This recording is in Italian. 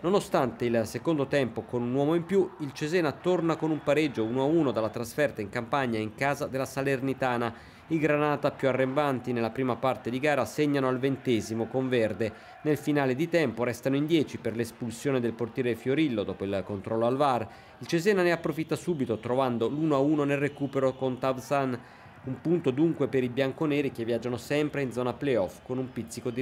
Nonostante il secondo tempo con un uomo in più, il Cesena torna con un pareggio 1-1 dalla trasferta in campagna in casa della Salernitana. I Granata più arrembanti nella prima parte di gara segnano al ventesimo con Verde. Nel finale di tempo restano in 10 per l'espulsione del portiere Fiorillo dopo il controllo al VAR. Il Cesena ne approfitta subito trovando l'1-1 nel recupero con Tavsan. Un punto dunque per i bianconeri che viaggiano sempre in zona playoff con un pizzico di